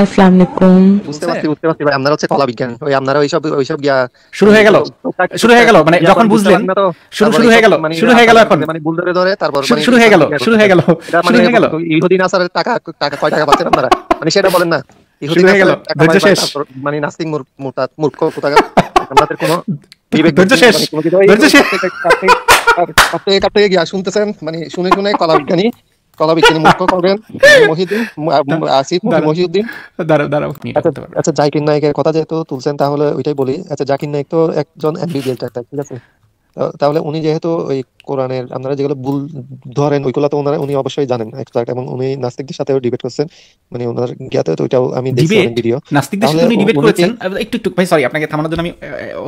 আসসালামু আলাইকুম বুঝতে পারছি বুঝতে পারছি ভাই আপনারা হচ্ছে কলা বিজ্ঞান ওই আপনারা ওইসব ওইসব গিয়া শুরু হয়ে গেল শুরু হয়ে গেল মানে যখন বুঝলেন শুরু শুরু হয়ে গেল শুরু হয়ে গেল এখন মানে ধরে ধরে তারপর শুরু হয়ে গেল শুরু হয়ে গেল শুরু হয়ে গেল টাকা টাকা কয় টাকা পাচ্ছেন আপনারা মানে সেটা বলেন না ইহুদিন হয়ে গেল মানে নাস্তিক মোটা মূর্খ কোথাকার আপনাদের কোনো ধৈর্য শেষ ধৈর্য শেষ কাটতে কাটতে গিয়া শুনতেছেন মানে শুনে শুনে কলা বিজ্ঞানী কথা মহিউদ্দিন আসিফ মহিউদ্দিন দাঁড়াও দাঁড়াও আচ্ছা জাকির আচ্ছা, কথা যেহেতু তুলছেন তাহলে ওইটাই বলি আচ্ছা জাকির তো একজন ডাক্তার ঠিক আছে তাহলে উনি যেহেতু ওই কোরআনের আপনারা যেগুলো ভুল ধরেন ওইগুলো তো উনি অবশ্যই জানেন এক্সপার্ট এবং উনি নাস্তিকদের সাথেও ডিবেট করছেন মানে ওনার জ্ঞাতে তো ওইটাও আমি দেখছি ভিডিও নাস্তিকদের সাথে উনি ডিবেট করেছেন একটু একটু ভাই সরি আপনাকে থামানোর জন্য আমি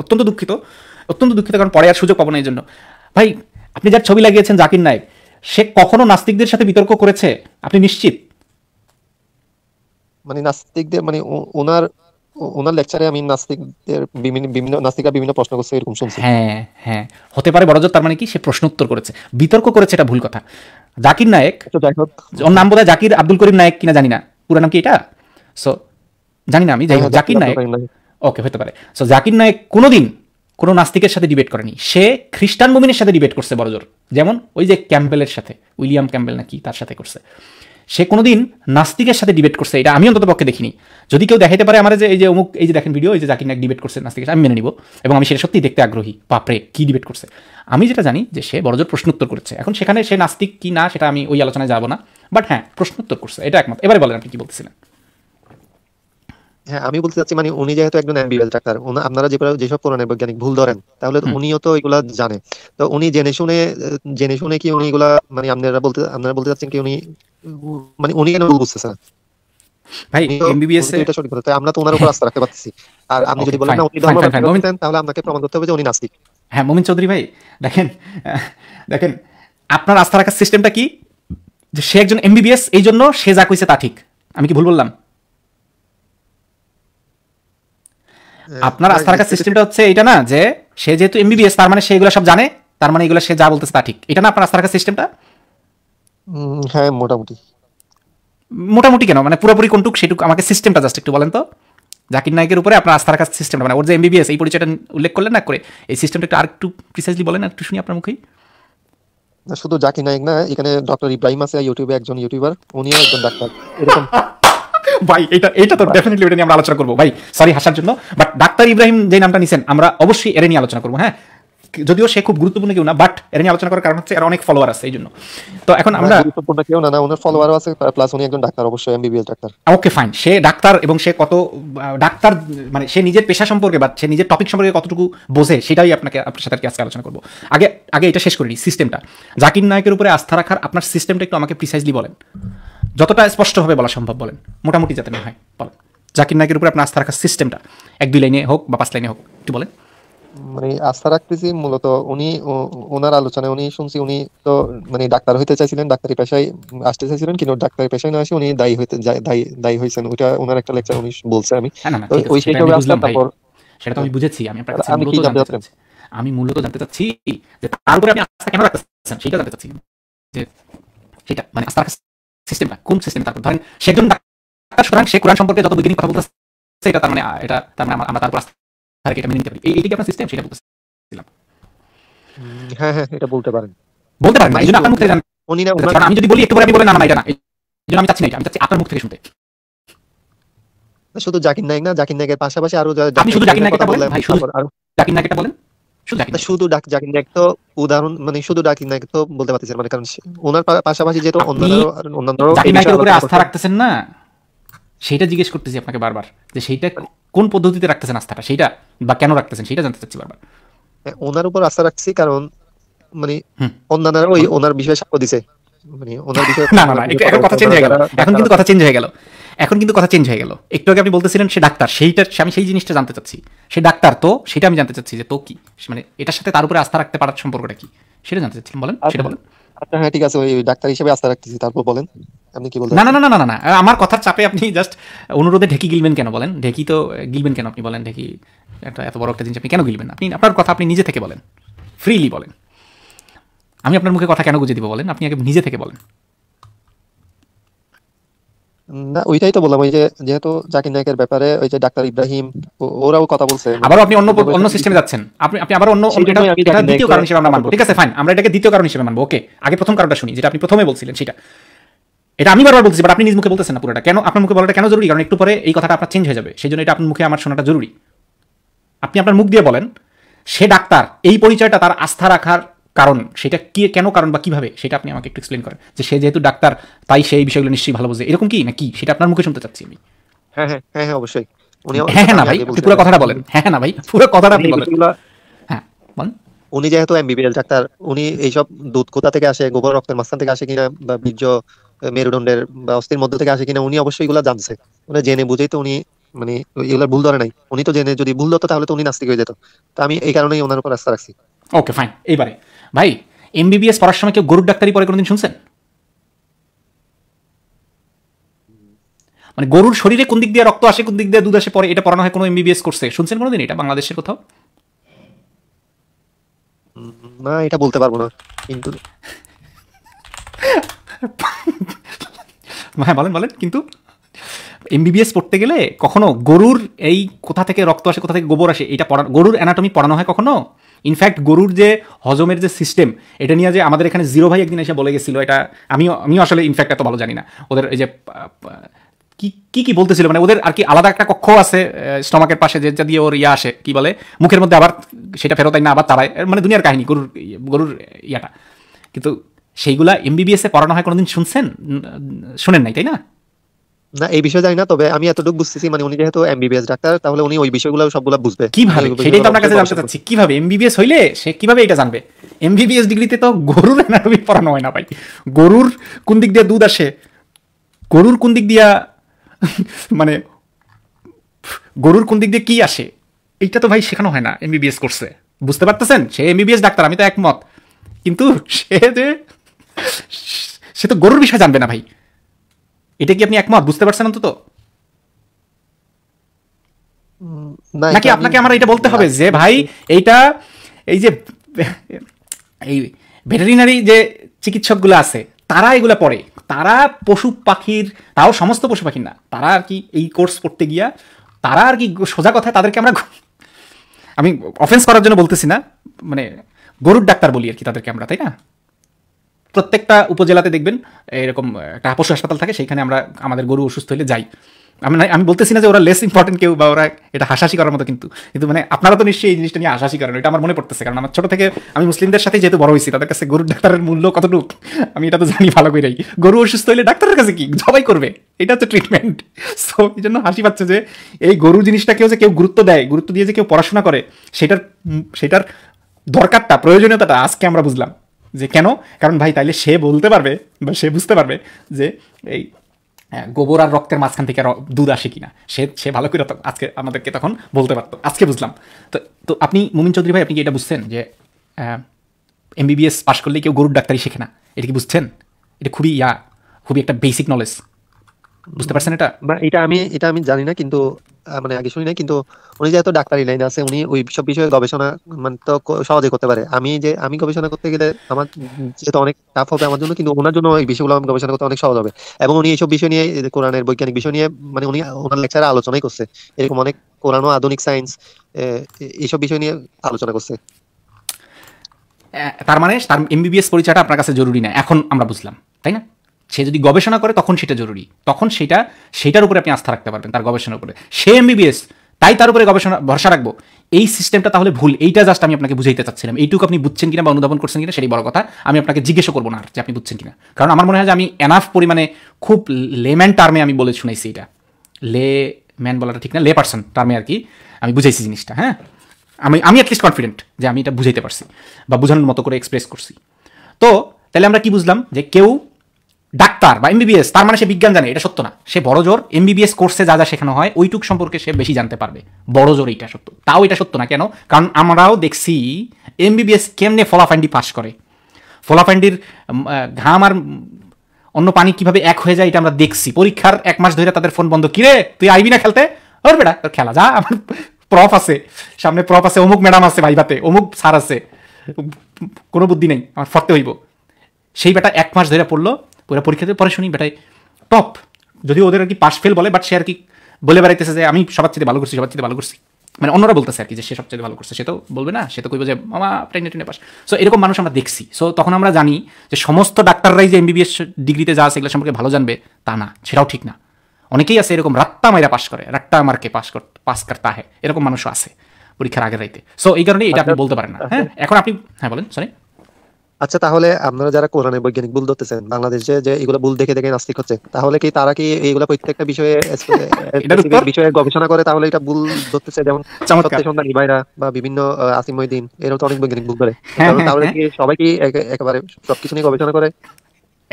অত্যন্ত দুঃখিত অত্যন্ত দুঃখিত কারণ পরে আর সুযোগ পাবো না এই জন্য ভাই আপনি যার ছবি লাগিয়েছেন জাকির নায়ক সে কখনো নাস্তিকদের সাথে বিতর্ক করেছে আপনি নিশ্চিত মানে নাস্তিকদের মানে ওনার ওনার লেকচারে আমি নাস্তিকদের বিভিন্ন বিভিন্ন নাস্তিকা বিভিন্ন প্রশ্ন করছে এরকম শুনছি হ্যাঁ হ্যাঁ হতে পারে বড়জোর তার মানে কি সে প্রশ্ন উত্তর করেছে বিতর্ক করেছে এটা ভুল কথা জাকির নায়েক ওর নাম বোধহয় জাকির আব্দুল করিম নায়েক কিনা জানি না পুরো নাম কি এটা সো জানি না আমি হ্যাঁ, হ্যাঁ, জাকির নায়েক ওকে হতে পারে সো জাকির নায়েক কোনোদিন কোনো নাস্তিকের সাথে ডিবেট করেনি সে খ্রিস্টান মুমিনের সাথে ডিবেট করছে বড়জোর যেমন ওই যে ক্যাম্পেলের সাথে উইলিয়াম ক্যাম্পেল নাকি তার সাথে করছে সে কোনোদিন নাস্তিকের সাথে ডিবেট করছে এটা আমি অন্তত পক্ষে দেখিনি যদি কেউ দেখাতে পারে আমার যে এই যে অমুক এই যে দেখেন ভিডিও এই যে জাকির নাক ডিবেট করছে নাস্তিকের আমি মেনে নিব এবং আমি সেটা সত্যি দেখতে আগ্রহী বাপরে কি ডিবেট করছে আমি যেটা জানি যে সে বড়জোর উত্তর করছে এখন সেখানে সে নাস্তিক কি না সেটা আমি ওই আলোচনায় যাব না বাট হ্যাঁ প্রশ্ন উত্তর করছে এটা একমাত্র এবারে বলেন আপনি কি বলতেছিলেন হ্যাঁ আমি বলতে চাচ্ছি মানে উনি যেহেতু একজন এমবিবিএস ডাক্তার আপনারা যে যেসব কোরআন বৈজ্ঞানিক ভুল ধরেন তাহলে উনিও তো এগুলা জানে তো উনি জেনে শুনে জেনে শুনে কি উনি এগুলা মানে আপনারা বলতে আপনারা বলতে চাচ্ছেন কি উনি মানে উনি কেন বুঝতেছে না ভাই এমবিবিএস এটা সঠিক কথা আমরা তো ওনার উপর আস্থা রাখতে পারতেছি আর আমি যদি না উনি ধর্ম তাহলে আপনাকে প্রমাণ করতে হবে যে উনি নাস্তিক হ্যাঁ চৌধুরী ভাই দেখেন দেখেন আপনার আস্থা রাখার সিস্টেমটা কি যে সে একজন এমবিবিএস এই জন্য সে যা কইছে তা ঠিক আমি কি ভুল বললাম হ্যাঁ, আপনার আস্থা রাখার সিস্টেমটা হচ্ছে এটা না যে সে যেহেতু এমবিবিএস তার মানে সে এগুলো সব জানে তার মানে এগুলো সে যা বলতেছে তা ঠিক এটা না আপনার আস্থা রাখার সিস্টেমটা হ্যাঁ মোটামুটি মোটামুটি কেন মানে পুরোপুরি কোনটুক সেটুক আমাকে সিস্টেমটা জাস্ট একটু বলেন তো জাকির নায়কের উপরে আপনার আস্থা রাখার সিস্টেমটা মানে ওর যে এমবিবিএস এই পরিচয়টা উল্লেখ করলেন না করে এই সিস্টেমটা একটু আর একটু প্রিসাইজলি বলেন একটু শুনি আপনার মুখেই শুধু জাকির নায়ক না এখানে ডক্টর ইব্রাহিম আছে ইউটিউবে একজন ইউটিউবার উনিও একজন ডাক্তার এরকম ভাই এটা এটা তো ডেফিনেটলি এটা নিয়ে আমরা আলোচনা করবো ভাই সরি হাসার জন্য বাট ডাক্তার ইব্রাহিম যে নামটা নিছেন আমরা অবশ্যই এর নিয়ে আলোচনা করবো হ্যাঁ যদিও সে খুব গুরুত্বপূর্ণ কেউ না বাট এর নিয়ে আলোচনা করার কারণ হচ্ছে এর অনেক ফলোয়ার আছে এই জন্য তো এখন আমরা গুরুত্বপূর্ণ কেউ না না ওনার ফলোয়ার আছে প্লাস উনি একজন ডাক্তার অবশ্যই এমবিবিএস ডাক্তার ওকে ফাইন সে ডাক্তার এবং সে কত ডাক্তার মানে সে নিজের পেশা সম্পর্কে বা সে নিজের টপিক সম্পর্কে কতটুকু বোঝে সেটাই আপনাকে আপনার সাথে আজকে আলোচনা করবো আগে আগে এটা শেষ করে নিই সিস্টেমটা জাকির নায়কের উপরে আস্থা রাখার আপনার সিস্টেমটা একটু আমাকে প্রিসাইজলি বলেন যতটা স্পষ্টভাবে বলা সম্ভব বলেন মোটামুটি যাতে না হয় বলেন জাকির নায়কের উপরে আপনার আস্থা রাখার সিস্টেমটা এক দুই লাইনে হোক বা পাঁচ লাইনে হোক একটু বলেন মানে আস্থা রাখতেছি মূলত উনি ওনার আলোচনায় উনি শুনছি উনি তো মানে ডাক্তার হইতে চাইছিলেন ডাক্তারি পেশায় আসতে চাইছিলেন কিন্তু ডাক্তারি পেশায় না আসে উনি দায়ী হইতে দায়ী দায়ী হয়েছেন ওইটা ওনার একটা লেকচার উনি বলছে আমি ওই সেটা হিসাবে আসলাম তারপর সেটা তো আমি বুঝেছি আমি আপনার কাছে মূলত জানতে চাচ্ছি আমি মূলত জানতে চাচ্ছি যে তার উপরে আপনি আস্থা কেন রাখতেছেন সেটা জানতে চাচ্ছি যে সেটা মানে আস্থা সিস্টেমটা কোন সিস্টেম তারপর ধরেন সে একজন ডাক্তার সুতরাং সে কোরআন সম্পর্কে যত বৈজ্ঞানিক কথা বলতেছে এটা তার মানে এটা তার মানে আমরা তারপর উপর এটা মেনে নিতে পারি এইটা কি আপনার সিস্টেম সেটা বলতেছিলাম হ্যাঁ হ্যাঁ এটা বলতে পারেন বলতে পারেন না এইজন্য আপনার মুখ উনি না আমি যদি বলি একটু পরে আমি বলেন না না এটা না এইজন্য আমি চাচ্ছি না আমি চাচ্ছি আপনার মুখ থেকে শুনতে শুধু জাকির নায়ক না জাকির নায়কের পাশাপাশি আরো আমি শুধু জাকির নায়কের কথা বললাম ভাই শুধু জাকির নায়কের কথা বলেন শুধু জাকির নায়ক তো উদাহরণ মানে শুধু ডাকির নায়ক তো বলতে পারতেছেন মানে কারণ ওনার পাশাপাশি যেহেতু অন্যান্য অন্যান্য আস্থা রাখতেছেন না সেটা জিজ্ঞেস করতেছি আপনাকে বারবার যে সেইটা কোন পদ্ধতিতে রাখতেছেন আস্থাটা সেটা বা কেন রাখতেছেন সেটা জানতে চাচ্ছি বারবার হ্যাঁ, ওনার উপর আস্থা রাখছি কারণ মানে অন্যান্য ওই ওনার বিষয়ে সাক্ষ্য দিছে মানে ওনার বিষয়ে না না এখন কথা চেঞ্জ হয়ে গেল এখন কিন্তু কথা চেঞ্জ হয়ে গেল এখন কিন্তু কথা চেঞ্জ হয়ে গেল একটু আগে আপনি বলতেছিলেন সে ডাক্তার সেইটা আমি সেই জিনিসটা জানতে চাচ্ছি সে ডাক্তার তো সেটা আমি জানতে চাচ্ছি যে তো কি মানে এটার সাথে তার উপরে আস্থা রাখতে পারার সম্পর্কটা কি সেটা জানতে চাচ্ছিলাম বলেন সেটা আচ্ছা, বলেন আচ্ছা হ্যাঁ ঠিক আছে ওই ডাক্তার হিসেবে আস্থা রাখতেছি তারপর বলেন আপনি কি বলতে না না না না না না আমার কথার চাপে আপনি জাস্ট অনুরোধে ঢেকি গিলবেন কেন বলেন ঢেকি তো গিলবেন কেন আপনি বলেন ঢেকি একটা এত বড় একটা জিনিস আপনি কেন গিলবেন আপনি আপনার কথা আপনি নিজে থেকে বলেন ফ্রিলি বলেন আমি আপনার মুখে কথা কেন গুজে দিব বলেন আপনি আগে নিজে থেকে বলেন না ওইটাই তো বললাম ওই যে যেহেতু জাকির নায়কের ব্যাপারে ওই যে ডাক্তার ইব্রাহিম ওরাও কথা বলছে আবার আপনি অন্য অন্য সিস্টেমে যাচ্ছেন আপনি আপনি আবার অন্য এটা দ্বিতীয় কারণ হিসেবে আমরা মানবো ঠিক আছে ফাইন আমরা এটাকে দ্বিতীয় কারণ হিসেবে মানবো ওকে আগে প্রথম কারণটা শুনি যেটা আপনি প্রথমে বলছিলেন সেটা এটা আমি বারবার বলছি বাট আপনি নিজ মুখে বলতেছেন না পুরোটা কেন আপনার মুখে বলাটা কেন জরুরি কারণ একটু পরে এই কথাটা আপনার চেঞ্জ হয়ে যাবে সেই জন্য এটা আপনার মুখে আমার শোনাটা জরুরি আপনি আপনার মুখ দিয়ে বলেন সে ডাক্তার এই পরিচয়টা তার আস্থা রাখার কারণ সেটা কি কেন কারণ বা কীভাবে সেটা আপনি আমাকে একটু এক্সপ্লেন করেন যে সে যেহেতু ডাক্তার তাই সেই বিষয়গুলো নিশ্চয়ই ভালো বোঝে এরকম কি না কি সেটা আপনার মুখে শুনতে চাচ্ছি আমি হ্যাঁ হ্যাঁ, হ্যাঁ, হ্যাঁ অবশ্যই হ্যাঁ, হ্যাঁ না ভাই কথাটা বলেন হ্যাঁ না ভাই পুরো কথাটা আপনি বলেন উনি যেহেতু এমবিবিএল ডাক্তার উনি এইসব দুধ কোথা থেকে আসে গোবর রক্তের মাঝখান থেকে আসে কিনা বা বীর্য মেরুদণ্ডের বা অস্থির মধ্য থেকে আসে কিনা উনি অবশ্যই এগুলো জানছে উনি জেনে বুঝেই তো উনি মানে এগুলা ভুল ধরে নাই উনি তো জেনে যদি ভুল ধরতো তাহলে তো উনি নাস্তিক হয়ে যেত তা আমি এই কারণেই ওনার উপর আস্থা রাখছি ওকে ফাইন এইবারে ভাই এমবিবিএস পড়ার সময় কেউ গরুর ডাক্তারি পরে কোনোদিন শুনছেন মানে গরুর শরীরে কোন দিক দিয়ে রক্ত আসে কোন দিক দিয়ে দুধ আসে পরে এটা পড়ানো হয় কোনো এমবিবিএস কোর্সে শুনছেন কোনোদিন এটা বাংলাদেশের কোথাও না এটা বলতে পারবো না কিন্তু হ্যাঁ বলেন বলেন কিন্তু এমবিবিএস পড়তে গেলে কখনো গরুর এই কোথা থেকে রক্ত আসে কোথা থেকে গোবর আসে এটা পড়া গরুর অ্যানাটমি পড়ানো হয় কখনো ইনফ্যাক্ট গরুর যে হজমের যে সিস্টেম এটা নিয়ে যে আমাদের এখানে জিরো ভাই একদিন এসে বলে গেছিলো এটা আমিও আমিও আসলে ইনফ্যাক্ট এত ভালো জানি না ওদের এই যে কি কি কী বলতেছিল মানে ওদের আর কি আলাদা একটা কক্ষ আছে স্টমাকের পাশে যে দিয়ে ওর ইয়ে আসে কি বলে মুখের মধ্যে আবার সেটা ফেরত না আবার তারায় মানে দুনিয়ার কাহিনী গরুর গরুর ইয়াটা কিন্তু সেইগুলা এমবিবিএসে পড়ানো হয় কোনোদিন শুনছেন শোনেন নাই তাই না না এই বিষয়ে জানি না তবে আমি এতটুকু বুঝতেছি মানে উনি যেহেতু এমবিবিএস ডাক্তার তাহলে উনি ওই বিষয়গুলো সবগুলো বুঝবে সেটাই তো আপনার কাছে জানতে চাচ্ছি কিভাবে এমবিবিএস হইলে সে কিভাবে এটা জানবে এমবিবিএস ডিগ্রিতে তো গরুর অ্যানাটমি পড়ানো হয় না ভাই গরুর কোন দিক দিয়ে দুধ আসে গরুর কোন দিক দিয়া মানে গরুর কোন দিক দিয়ে কি আসে এইটা তো ভাই শেখানো হয় না এমবিবিএস করছে বুঝতে পারতেছেন সে এমবিবিএস ডাক্তার আমি তো একমত কিন্তু সে যে সে তো গরুর বিষয় জানবে না ভাই এটা কি আপনি একমত বুঝতে পারছেন অন্তত নাকি আপনাকে আমার এটা বলতে হবে যে ভাই এইটা এই যে এই ভেটেরিনারি যে চিকিৎসকগুলো আছে তারা এগুলো পড়ে তারা পশু পাখির তাও সমস্ত পশু পাখির না তারা আর কি এই কোর্স করতে গিয়া তারা আর কি সোজা কথা তাদেরকে আমরা আমি অফেন্স করার জন্য বলতেছি না মানে গরুর ডাক্তার বলি আর কি তাদেরকে আমরা তাই না প্রত্যেকটা উপজেলাতে দেখবেন এরকম একটা পশু হাসপাতাল থাকে সেইখানে আমরা আমাদের গরু অসুস্থ হলে যাই আমি মানে, আমি বলতেছি না যে ওরা লেস ইম্পর্টেন্ট কেউ বা ওরা এটা হাসাসি করার মতো কিন্তু কিন্তু মানে আপনারা তো নিশ্চয়ই এই জিনিসটা নিয়ে হাসাসি করেন এটা আমার মনে পড়তেছে কারণ আমার ছোটো থেকে আমি মুসলিমদের সাথে যেহেতু বড় হয়েছি তাদের কাছে গরুর ডাক্তারের মূল্য কতটুক আমি এটা তো জানি ভালো করেই গরু অসুস্থ হলে ডাক্তারের কাছে কি জবাই করবে এটা হচ্ছে ট্রিটমেন্ট সো এই জন্য হাসি পাচ্ছে যে এই গরু জিনিসটা কেউ যে কেউ গুরুত্ব দেয় গুরুত্ব দিয়ে যে কেউ পড়াশোনা করে সেটার সেটার দরকারটা প্রয়োজনীয়তাটা আজকে আমরা বুঝলাম যে কেন কারণ ভাই তাইলে সে বলতে পারবে বা সে বুঝতে পারবে যে এই গোবর আর রক্তের মাঝখান থেকে দুধ আসে কিনা সে সে ভালো করে আজকে আমাদেরকে তখন বলতে পারতো আজকে বুঝলাম তো তো আপনি মুমিন চৌধুরী ভাই আপনি কি এটা বুঝছেন যে এমবিবিএস পাশ করলে কেউ গরুর ডাক্তারি শেখে না এটা কি বুঝছেন এটা খুবই ইয়া খুবই একটা বেসিক নলেজ বুঝতে পারছেন এটা এটা আমি এটা আমি জানি না কিন্তু মানে আগে শুনি নাই কিন্তু উনি যেহেতু ডাক্তারি লাইন আছে উনি ওই সব বিষয়ে গবেষণা মানে তো সহজে করতে পারে আমি যে আমি গবেষণা করতে গেলে আমার যেহেতু অনেক টাফ হবে আমার জন্য কিন্তু ওনার জন্য ওই বিষয়গুলো আমি গবেষণা করতে অনেক সহজ হবে এবং উনি এইসব বিষয় নিয়ে কোরআনের বৈজ্ঞানিক বিষয় নিয়ে মানে উনি ওনার লেকচারে আলোচনাই করছে এরকম অনেক কোরআন আধুনিক সায়েন্স এইসব বিষয় নিয়ে আলোচনা করছে তার মানে তার এমবিবিএস পরিচয়টা আপনার কাছে জরুরি না এখন আমরা বুঝলাম তাই না সে যদি গবেষণা করে তখন সেটা জরুরি তখন সেটা সেটার উপরে আপনি আস্থা রাখতে পারবেন তার গবেষণার উপরে সে এমবিবিএস তাই তার উপরে গবেষণা ভরসা রাখবো এই সিস্টেমটা তাহলে ভুল এইটা জাস্ট আমি আপনাকে বুঝাইতে চাচ্ছিলাম এইটুকু আপনি বুঝছেন কিনা বা অনুধাবন করছেন কিনা সেটাই বড় কথা আমি আপনাকে জিজ্ঞেস করবো না যে আপনি বুঝছেন কিনা কারণ আমার মনে হয় যে আমি এনাফ পরিমাণে খুব লেম্যান টার্মে আমি বলে শুনেছি এটা লে ম্যান বলাটা ঠিক না লে পার্সন টার্মে আর কি আমি বুঝাইছি জিনিসটা হ্যাঁ আমি আমি অ্যাটলিস্ট কনফিডেন্ট যে আমি এটা বুঝাইতে পারছি বা বোঝানোর মতো করে এক্সপ্রেস করছি তো তাহলে আমরা কি বুঝলাম যে কেউ ডাক্তার বা এমবিবিএস তার মানে সে বিজ্ঞান জানে এটা সত্য না সে বড় জোর এমবিবিএস কোর্সে যা যা শেখানো হয় ওইটুক সম্পর্কে সে বেশি জানতে পারবে বড় জোর এটা সত্য তাও এটা সত্য না কেন কারণ আমরাও দেখছি এমবিবিএস কেমনে ফলাফান্ডি পাশ করে ফলাফান্ডির ঘাম আর অন্য পানি কিভাবে এক হয়ে যায় এটা আমরা দেখছি পরীক্ষার এক মাস ধরে তাদের ফোন বন্ধ কিরে তুই আইবি না খেলতে ওর বেটা তোর খেলা যা আমার প্রফ আছে সামনে প্রফ আছে অমুক ম্যাডাম আছে ভাইভাতে অমুক স্যার আছে কোনো বুদ্ধি নেই আমার ফরতে হইব সেই বেটা এক মাস ধরে পড়লো পুরো পরীক্ষাতে পরে শুনি বেটাই টপ যদি ওদের আর কি পাশ ফেল বলে বাট সে আর কি বলে বেড়াইতেছে যে আমি সবার চেয়ে ভালো করছি সবার চেয়ে ভালো করছি মানে অন্যরা বলতেছে আর কি যে সে সবচেয়ে ভালো করছে সে তো বলবে না সে তো কইবে যে মামা টেনে টেনে পাস সো এরকম মানুষ আমরা দেখছি সো তখন আমরা জানি যে সমস্ত ডাক্তাররাই যে এমবিবিএস ডিগ্রিতে যা আছে এগুলো সম্পর্কে ভালো জানবে তা না সেটাও ঠিক না অনেকেই আছে এরকম রাত্তা মাইরা পাস করে রাত্তা মারকে পাস পাস করতে হয় এরকম মানুষও আছে পরীক্ষার আগে রাইতে সো এই কারণে এটা আপনি আচ্ছা। বলতে পারেন না আচ্ছা। হ্যাঁ এখন আপনি হ্যাঁ বলেন সরি আচ্ছা তাহলে আপনারা যারা কোরআনে বৈজ্ঞানিক ভুল ধরতেছেন বাংলাদেশে যে এগুলো ভুল দেখে দেখে নাস্তিক হচ্ছে তাহলে কি তারা কি এইগুলা প্রত্যেকটা বিষয়ে বিষয়ে গবেষণা করে তাহলে এটা ভুল ধরতেছে যেমন সন্ধানী ভাইরা বা বিভিন্ন আসিম মহিদিন এরকম তো অনেক বৈজ্ঞানিক ভুল করে হ্যাঁ, হ্যাঁ, তাহলে হ্যাঁ। কি সবাই কি একেবারে সবকিছু নিয়ে গবেষণা করে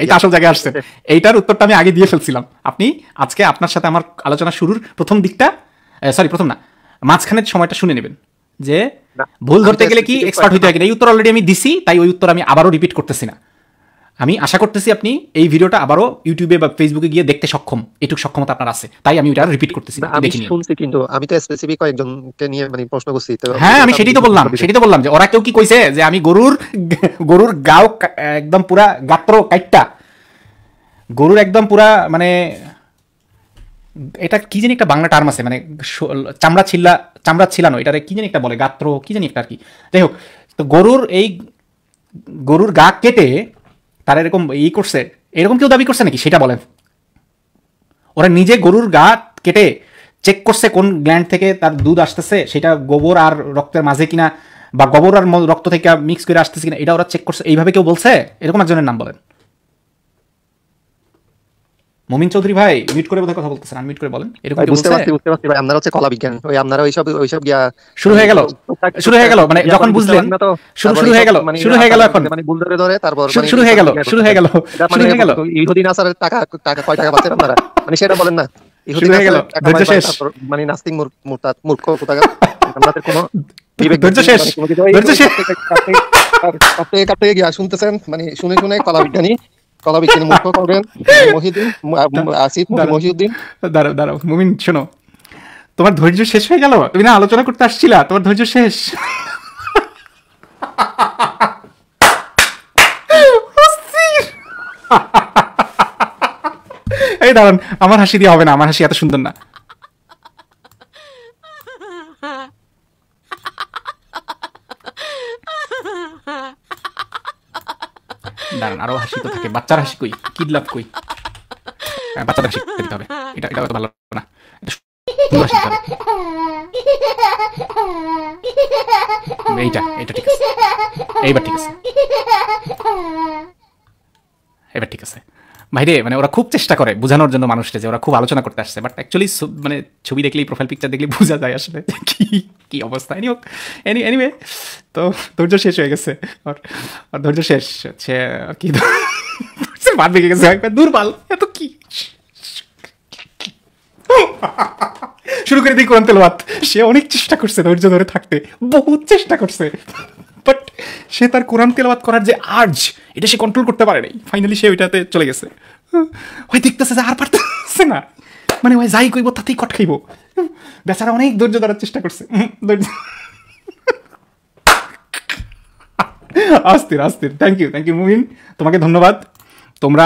এইটা আসল জায়গায় আসছে এইটার উত্তরটা আমি আগে দিয়ে ফেলছিলাম আপনি আজকে আপনার সাথে আমার আলোচনা শুরুর প্রথম দিকটা সরি প্রথম না মাঝখানের সময়টা শুনে নেবেন যে ভুল ধরতে গেলে কি এক্সপার্ট হইতে হয় কিনা এই উত্তর অলরেডি আমি দিছি তাই ওই উত্তর আমি আবারও রিপিট করতেছি না আমি আশা করতেছি আপনি এই ভিডিওটা আবারও ইউটিউবে বা ফেসবুকে গিয়ে দেখতে সক্ষম এটুক সক্ষমতা আপনার আছে তাই আমি ওটা রিপিট করতেছি আমি শুনছি কিন্তু আমি তো স্পেসিফিক কয়েকজনকে নিয়ে মানে প্রশ্ন করছি হ্যাঁ আমি সেটাই তো বললাম সেটাই তো বললাম যে ওরা কেউ কি কইছে যে আমি গরুর গরুর গাও একদম পুরা গাত্র কাইটটা গরুর একদম পুরা মানে এটা কি জানি একটা বাংলা টার্ম আছে মানে চামড়া ছিল্লা চামড়া ছিলানো এটারে কি জানি একটা বলে গাত্র কি জানি একটা আর কি যাই হোক তো গরুর এই গরুর গা কেটে তারা এরকম ই করছে এরকম কেউ দাবি করছে নাকি সেটা বলেন ওরা নিজে গরুর গা কেটে চেক করছে কোন গ্ল্যান্ড থেকে তার দুধ আসতেছে সেটা গোবর আর রক্তের মাঝে কিনা বা গোবর আর রক্ত থেকে মিক্স করে আসতেছে কিনা এটা ওরা চেক করছে এইভাবে কেউ বলছে এরকম একজনের নাম বলেন মমিন চৌধুরী ভাই মিট করে বোধহয় কথা বলতেছেন আনমিট করে বলেন এরকম বুঝতে পারছি বুঝতে পারছি ভাই আপনারা হচ্ছে কলা বিজ্ঞান ওই আপনারা ওইসব ওইসব গিয়া শুরু হয়ে গেল শুরু হয়ে গেল মানে যখন বুঝলেন শুরু শুরু হয়ে গেল মানে শুরু হয়ে গেল এখন মানে বুল ধরে ধরে তারপর মানে শুরু হয়ে গেল শুরু হয়ে গেল শুরু হয়ে গেল ইহুদি নাসারের টাকা টাকা কয় টাকা পাচ্ছেন আপনারা মানে সেটা বলেন না ইহুদি গেল ধৈর্য শেষ মানে নাস্তিক মুরতাদ মূর্খ কোথাকার আপনাদের কোনো ধৈর্য শেষ মানে ধৈর্য শেষ কাটতে কাটতে গিয়া শুনতেছেন মানে শুনে শুনে কলা বিজ্ঞানী মহিউদ্দিন আসিফ মহিউদ্দিন দাঁড়াও দাঁড়াও মুমিন শোনো তোমার ধৈর্য শেষ হয়ে গেল তুমি না আলোচনা করতে আসছিলা তোমার ধৈর্য শেষ এই দাঁড়ান আমার হাসি দিয়ে হবে না আমার হাসি এত সুন্দর না দাঁড়ান আরো হাসি তো থাকে বাচ্চার হাসি কই কিডলাভ কই হ্যাঁ, বাচ্চাদের হাসি দিতে হবে এটা এটা তো ভালো না এইটা এটা ঠিক আছে এইবার ঠিক আছে বাইরে মানে ওরা খুব চেষ্টা করে বোঝানোর জন্য মানুষকে যে ওরা খুব আলোচনা করতে আসছে বাট অ্যাকচুয়ালি মানে ছবি দেখলেই প্রোফাইল পিকচার দেখলেই বোঝা যায় আসলে কি কি অবস্থা এনি হোক এনি এনিওয়ে তো ধৈর্য শেষ হয়ে গেছে আর ধৈর্য শেষ হচ্ছে কি বাদ ভেঙে গেছে দুর্বল এত কি শুরু করে দিই কোরআন তেলবাত সে অনেক চেষ্টা করছে ধৈর্য ধরে থাকতে বহুত চেষ্টা করছে বাট সে তার কোরআন তেলাবাদ করার যে আর্জ এটা সে কন্ট্রোল করতে পারে নাই ফাইনালি সে ওইটাতে চলে গেছে ওই দেখতেছে যে আর পারতেছে না মানে ওই যাই কইব তাতেই কট খাইব বেচারা অনেক ধৈর্য ধরার চেষ্টা করছে ধৈর্য আস্তির আস্তির thank you thank you Mumin তোমাকে ধন্যবাদ তোমরা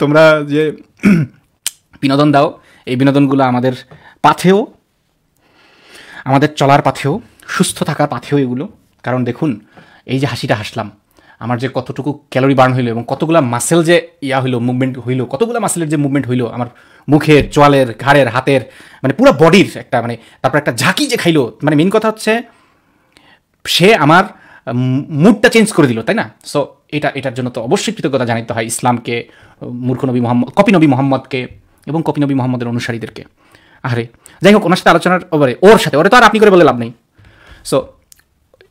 তোমরা যে বিনোদন দাও এই বিনোদনগুলো আমাদের পাথেও আমাদের চলার পাথেও সুস্থ থাকার পাথেও এগুলো কারণ দেখুন এই যে হাসিটা হাসলাম আমার যে কতটুকু ক্যালোরি বার্ন হইলো এবং কতগুলো মাসেল যে ইয়া হইলো মুভমেন্ট হইলো কতগুলো মাসেলের যে মুভমেন্ট হইলো আমার মুখের চোয়ালের ঘাড়ের হাতের মানে পুরো বডির একটা মানে তারপর একটা ঝাঁকি যে খাইলো মানে মেন কথা হচ্ছে সে আমার মুডটা চেঞ্জ করে দিল তাই না সো এটা এটার জন্য তো অবশ্যই কৃতজ্ঞতা জানাইতে হয় ইসলামকে মূর্খ নবী মোহাম্মদ কপি নবী মোহাম্মদকে এবং কপি নবী মোহাম্মদের অনুসারীদেরকে আরে যাই হোক ওনার সাথে আলোচনার ওপরে ওর সাথে ওরা তো আর আপনি করে বলে লাভ নেই সো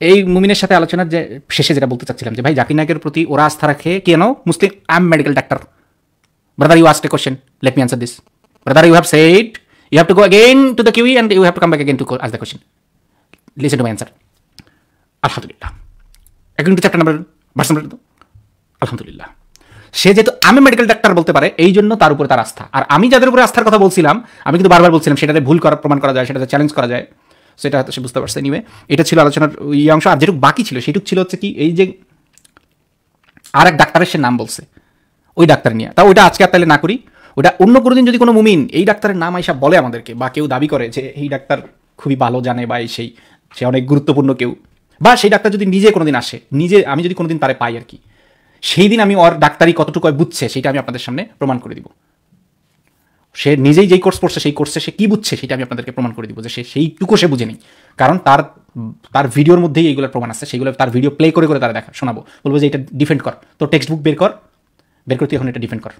এই মুমিনের সাথে আলোচনার যে শেষে যেটা বলতে চাচ্ছিলাম যে ভাই জাকির নায়কের প্রতি ওরা আস্থা রাখে কেন মুসলিম I'm medical doctor brother you asked a question let me answer this brother you have said you have to go again to the queue and you have to come back again to us the question listen to my answer আলহামদুলিল্লাহ according to chapter number verse number আলহামদুলিল্লাহ সে যেহেতু আমি medical doctor বলতে পারে এই জন্য তার উপরে তার আস্থা আর আমি যাদের উপরে আস্থার কথা বলছিলাম আমি কিন্তু বারবার বলছিলাম সেটাতে ভুল করা প্রমাণ করা যায় সেটাতে চ্যালেঞ্জ করা যায় সেটা হয়তো সে বুঝতে পারছে নিবে এটা ছিল আলোচনার ওই অংশ আর যেটুকু বাকি ছিল সেটুকু ছিল হচ্ছে কি এই যে আর এক ডাক্তারের সে নাম বলছে ওই ডাক্তার নিয়ে তা ওইটা আজকে আর তাহলে না করি ওটা অন্য কোনো দিন যদি কোনো মুমিন এই ডাক্তারের নাম আইসা বলে আমাদেরকে বা কেউ দাবি করে যে এই ডাক্তার খুবই ভালো জানে বা এই সেই সে অনেক গুরুত্বপূর্ণ কেউ বা সেই ডাক্তার যদি নিজে কোনোদিন আসে নিজে আমি যদি কোনোদিন তারে পাই আর কি সেই দিন আমি ওর ডাক্তারি কতটুকু বুঝছে সেটা আমি আপনাদের সামনে প্রমাণ করে দিব সে নিজেই যেই কোর্স পড়ছে সেই কোর্সে সে কী বুঝছে সেটা আমি আপনাদেরকে প্রমাণ করে দিব যে সে সেইটুকু সে বুঝে নেই কারণ তার তার ভিডিওর মধ্যেই এইগুলোর প্রমাণ আছে সেগুলো তার ভিডিও প্লে করে করে তারা দেখা শোনাবো বলবো যে এটা ডিফেন্ড কর তো টেক্সট বুক বের কর বের করতে এখন এটা ডিফেন্ড কর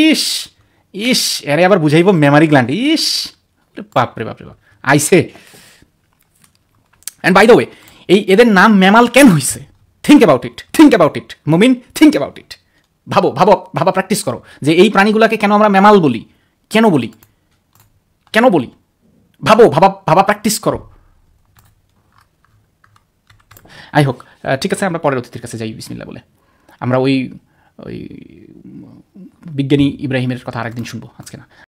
ইস ইস এরে আবার বুঝাইব মেমারি গ্ল্যান্ড ইস বাপরে বাপরে বাপ আইসে অ্যান্ড বাই দ্য ওয়ে এই এদের নাম ম্যামাল কেন হয়েছে think about it think about it Mumin think about ইট ভাবো ভাবো ভাবা প্র্যাকটিস করো যে এই প্রাণীগুলোকে কেন আমরা ম্যামাল বলি কেন বলি কেন বলি ভাবো ভাবা ভাবা প্র্যাকটিস করো আই হোক ঠিক আছে আমরা পরের অতিথির কাছে যাই বিসমিল্লা বলে আমরা ওই ওই বিজ্ঞানী ইব্রাহিমের কথা আরেকদিন শুনবো আজকে না